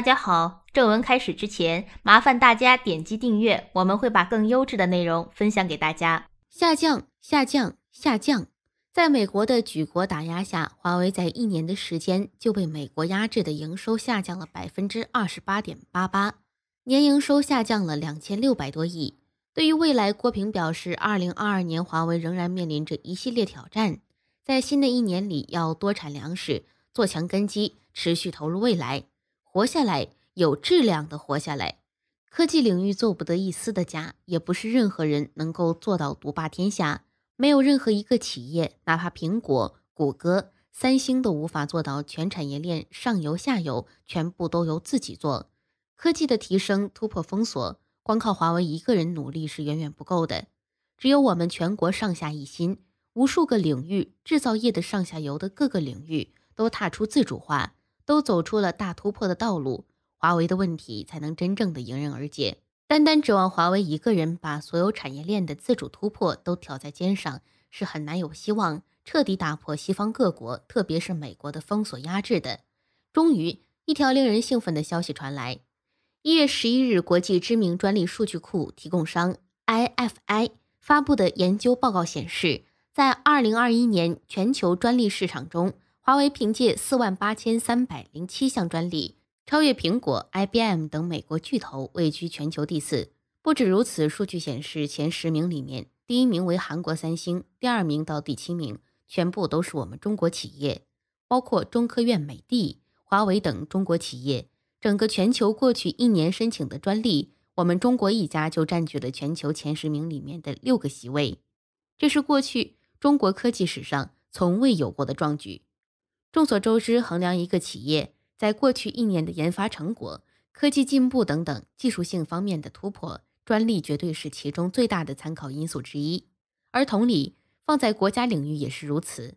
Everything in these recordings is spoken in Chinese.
大家好，正文开始之前，麻烦大家点击订阅，我们会把更优质的内容分享给大家。下降，下降，下降。在美国的举国打压下，华为在一年的时间就被美国压制的营收下降了百分之二十八点八八，年营收下降了两千六百多亿。对于未来，郭平表示，二零二二年华为仍然面临着一系列挑战，在新的一年里要多产粮食，做强根基，持续投入未来。活下来，有质量的活下来。科技领域做不得一丝的假，也不是任何人能够做到独霸天下。没有任何一个企业，哪怕苹果、谷歌、三星，都无法做到全产业链上游、下游全部都由自己做。科技的提升、突破封锁，光靠华为一个人努力是远远不够的。只有我们全国上下一心，无数个领域、制造业的上下游的各个领域都踏出自主化。都走出了大突破的道路，华为的问题才能真正的迎刃而解。单单指望华为一个人把所有产业链的自主突破都挑在肩上，是很难有希望彻底打破西方各国，特别是美国的封锁压制的。终于，一条令人兴奋的消息传来：，一月十一日，国际知名专利数据库提供商 IFI 发布的研究报告显示，在二零二一年全球专利市场中。华为凭借四万八千三百零七项专利，超越苹果、IBM 等美国巨头，位居全球第四。不止如此，数据显示，前十名里面，第一名为韩国三星，第二名到第七名全部都是我们中国企业，包括中科院、美的、华为等中国企业。整个全球过去一年申请的专利，我们中国一家就占据了全球前十名里面的六个席位，这是过去中国科技史上从未有过的壮举。众所周知，衡量一个企业在过去一年的研发成果、科技进步等等技术性方面的突破，专利绝对是其中最大的参考因素之一。而同理，放在国家领域也是如此。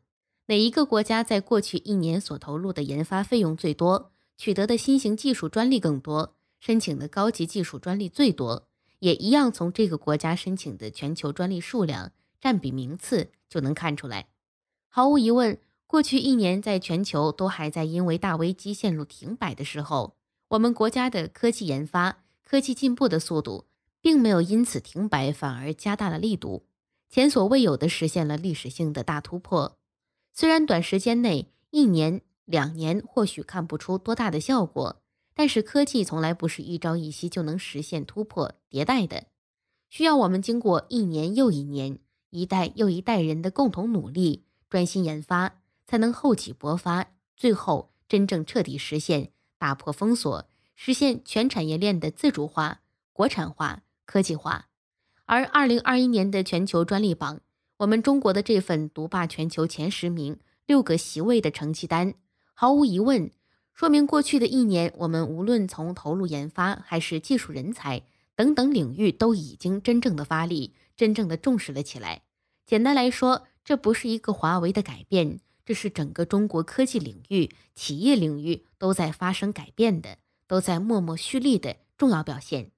哪一个国家在过去一年所投入的研发费用最多，取得的新型技术专利更多，申请的高级技术专利最多，也一样从这个国家申请的全球专利数量占比名次就能看出来。毫无疑问。过去一年，在全球都还在因为大危机陷入停摆的时候，我们国家的科技研发、科技进步的速度并没有因此停摆，反而加大了力度，前所未有的实现了历史性的大突破。虽然短时间内一年、两年或许看不出多大的效果，但是科技从来不是一朝一夕就能实现突破、迭代的，需要我们经过一年又一年、一代又一代人的共同努力，专心研发。才能厚积薄发，最后真正彻底实现打破封锁，实现全产业链的自主化、国产化、科技化。而二零二一年的全球专利榜，我们中国的这份独霸全球前十名六个席位的成绩单，毫无疑问说明过去的一年，我们无论从投入研发，还是技术人才等等领域，都已经真正的发力，真正的重视了起来。简单来说，这不是一个华为的改变。这是整个中国科技领域、企业领域都在发生改变的，都在默默蓄力的重要表现。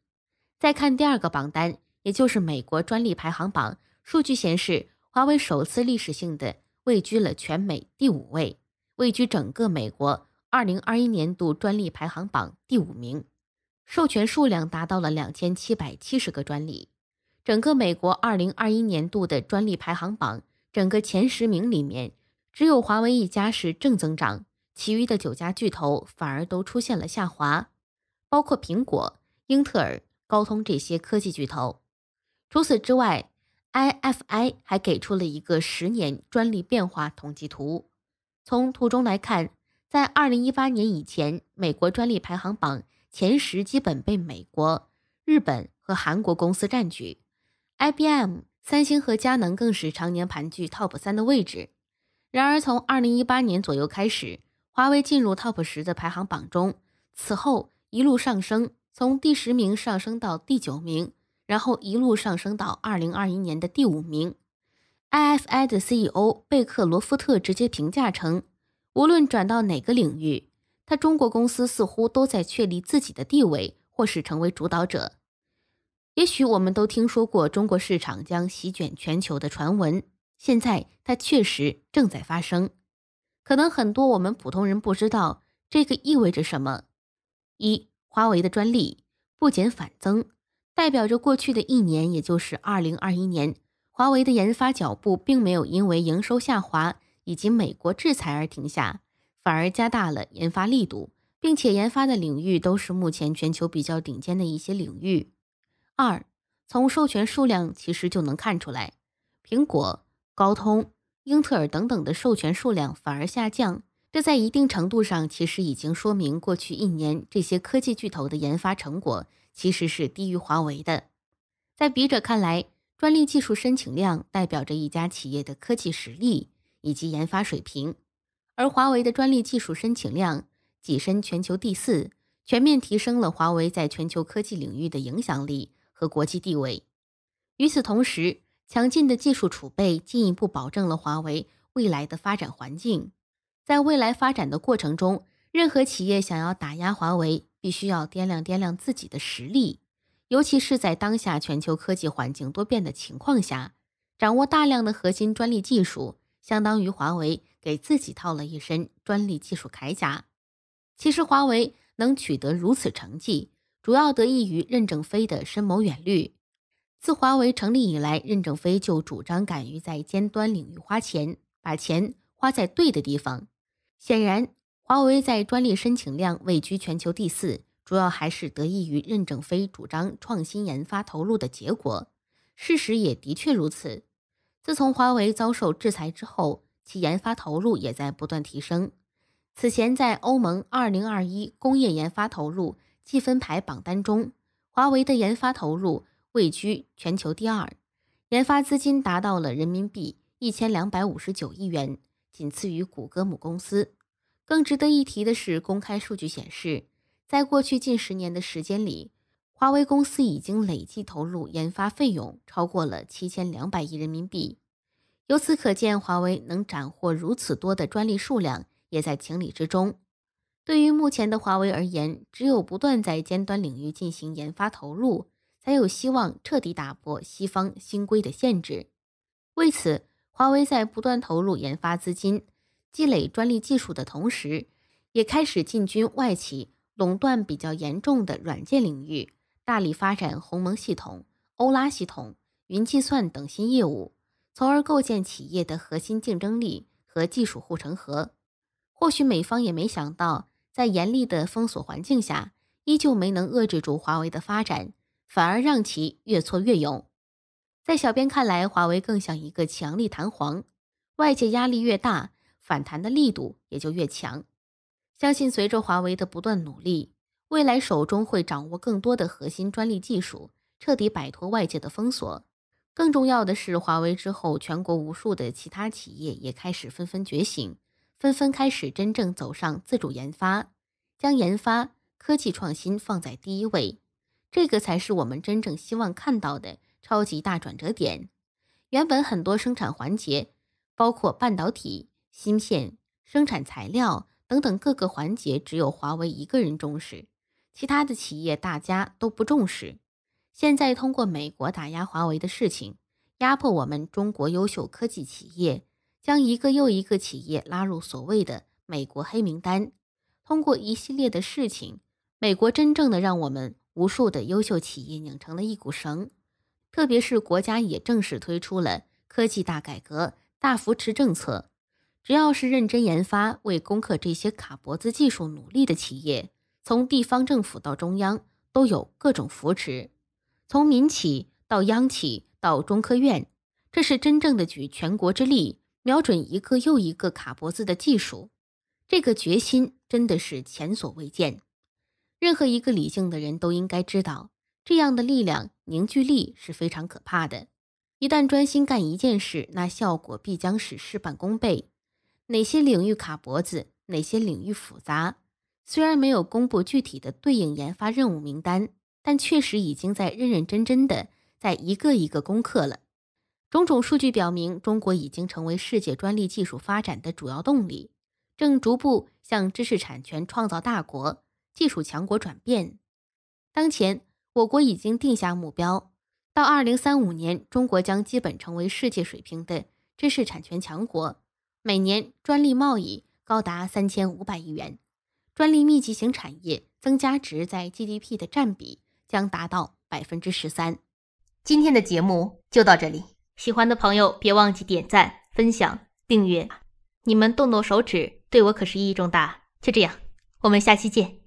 再看第二个榜单，也就是美国专利排行榜。数据显示，华为首次历史性的位居了全美第五位，位居整个美国2021年度专利排行榜第五名，授权数量达到了2770个专利。整个美国2021年度的专利排行榜，整个前十名里面。只有华为一家是正增长，其余的九家巨头反而都出现了下滑，包括苹果、英特尔、高通这些科技巨头。除此之外，I F I 还给出了一个十年专利变化统计图。从图中来看，在二零一八年以前，美国专利排行榜前十基本被美国、日本和韩国公司占据，I B M、三星和佳能更是常年盘踞 Top 三的位置。然而，从二零一八年左右开始，华为进入 TOP 十的排行榜中，此后一路上升，从第十名上升到第九名，然后一路上升到二零二一年的第五名。I F I 的 C E O 贝克罗夫特直接评价称，无论转到哪个领域，他中国公司似乎都在确立自己的地位，或是成为主导者。也许我们都听说过中国市场将席卷全球的传闻。现在它确实正在发生，可能很多我们普通人不知道这个意味着什么。一，华为的专利不减反增，代表着过去的一年，也就是二零二一年，华为的研发脚步并没有因为营收下滑以及美国制裁而停下，反而加大了研发力度，并且研发的领域都是目前全球比较顶尖的一些领域。二，从授权数量其实就能看出来，苹果。高通、英特尔等等的授权数量反而下降，这在一定程度上其实已经说明，过去一年这些科技巨头的研发成果其实是低于华为的。在笔者看来，专利技术申请量代表着一家企业的科技实力以及研发水平，而华为的专利技术申请量跻身全球第四，全面提升了华为在全球科技领域的影响力和国际地位。与此同时，强劲的技术储备进一步保证了华为未来的发展环境。在未来发展的过程中，任何企业想要打压华为，必须要掂量掂量自己的实力，尤其是在当下全球科技环境多变的情况下，掌握大量的核心专利技术，相当于华为给自己套了一身专利技术铠甲。其实，华为能取得如此成绩，主要得益于任正非的深谋远虑。自华为成立以来，任正非就主张敢于在尖端领域花钱，把钱花在对的地方。显然，华为在专利申请量位居全球第四，主要还是得益于任正非主张创新研发投入的结果。事实也的确如此。自从华为遭受制裁之后，其研发投入也在不断提升。此前，在欧盟二零二一工业研发投入计分牌榜单中，华为的研发投入。位居全球第二，研发资金达到了人民币一千两百五十九亿元，仅次于谷歌母公司。更值得一提的是，公开数据显示，在过去近十年的时间里，华为公司已经累计投入研发费用超过了七千两百亿人民币。由此可见，华为能斩获如此多的专利数量，也在情理之中。对于目前的华为而言，只有不断在尖端领域进行研发投入。才有希望彻底打破西方新规的限制。为此，华为在不断投入研发资金、积累专利技术的同时，也开始进军外企垄断比较严重的软件领域，大力发展鸿蒙系统、欧拉系统、云计算等新业务，从而构建企业的核心竞争力和技术护城河。或许美方也没想到，在严厉的封锁环境下，依旧没能遏制住华为的发展。反而让其越挫越勇。在小编看来，华为更像一个强力弹簧，外界压力越大，反弹的力度也就越强。相信随着华为的不断努力，未来手中会掌握更多的核心专利技术，彻底摆脱外界的封锁。更重要的是，华为之后，全国无数的其他企业也开始纷纷觉醒，纷纷开始真正走上自主研发，将研发科技创新放在第一位。这个才是我们真正希望看到的超级大转折点。原本很多生产环节，包括半导体芯片、生产材料等等各个环节，只有华为一个人重视，其他的企业大家都不重视。现在通过美国打压华为的事情，压迫我们中国优秀科技企业，将一个又一个企业拉入所谓的美国黑名单。通过一系列的事情，美国真正的让我们。无数的优秀企业拧成了一股绳，特别是国家也正式推出了科技大改革、大扶持政策。只要是认真研发、为攻克这些卡脖子技术努力的企业，从地方政府到中央都有各种扶持。从民企到央企到中科院，这是真正的举全国之力，瞄准一个又一个卡脖子的技术。这个决心真的是前所未见。任何一个理性的人都应该知道，这样的力量凝聚力是非常可怕的。一旦专心干一件事，那效果必将是事半功倍。哪些领域卡脖子？哪些领域复杂？虽然没有公布具体的对应研发任务名单，但确实已经在认认真真的在一个一个攻克了。种种数据表明，中国已经成为世界专利技术发展的主要动力，正逐步向知识产权创造大国。技术强国转变，当前我国已经定下目标，到二零三五年，中国将基本成为世界水平的知识产权强国。每年专利贸易高达三千五百亿元，专利密集型产业增加值在 GDP 的占比将达到百分之十三。今天的节目就到这里，喜欢的朋友别忘记点赞、分享、订阅，你们动动手指对我可是意义重大。就这样，我们下期见。